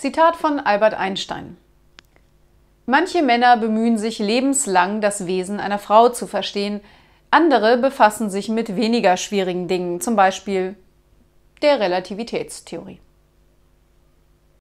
Zitat von Albert Einstein. Manche Männer bemühen sich lebenslang, das Wesen einer Frau zu verstehen, andere befassen sich mit weniger schwierigen Dingen, zum Beispiel der Relativitätstheorie.